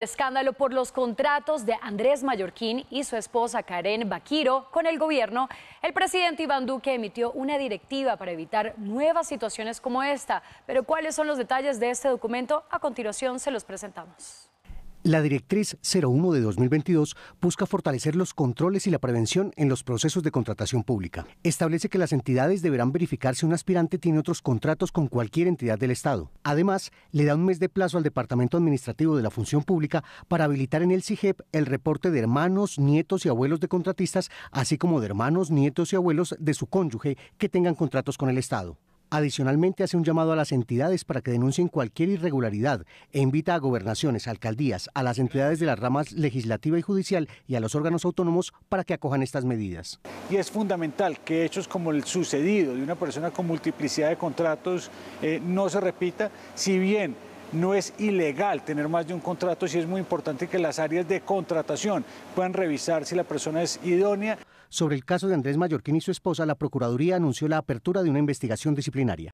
Escándalo por los contratos de Andrés Mallorquín y su esposa Karen Baquiro con el gobierno, el presidente Iván Duque emitió una directiva para evitar nuevas situaciones como esta. Pero ¿cuáles son los detalles de este documento? A continuación se los presentamos. La directriz 01 de 2022 busca fortalecer los controles y la prevención en los procesos de contratación pública. Establece que las entidades deberán verificar si un aspirante tiene otros contratos con cualquier entidad del Estado. Además, le da un mes de plazo al Departamento Administrativo de la Función Pública para habilitar en el CIGEP el reporte de hermanos, nietos y abuelos de contratistas, así como de hermanos, nietos y abuelos de su cónyuge que tengan contratos con el Estado. Adicionalmente, hace un llamado a las entidades para que denuncien cualquier irregularidad e invita a gobernaciones, alcaldías, a las entidades de las ramas legislativa y judicial y a los órganos autónomos para que acojan estas medidas. Y es fundamental que hechos como el sucedido de una persona con multiplicidad de contratos eh, no se repita, si bien no es ilegal tener más de un contrato, sí es muy importante que las áreas de contratación puedan revisar si la persona es idónea. Sobre el caso de Andrés Mallorquín y su esposa, la Procuraduría anunció la apertura de una investigación disciplinaria.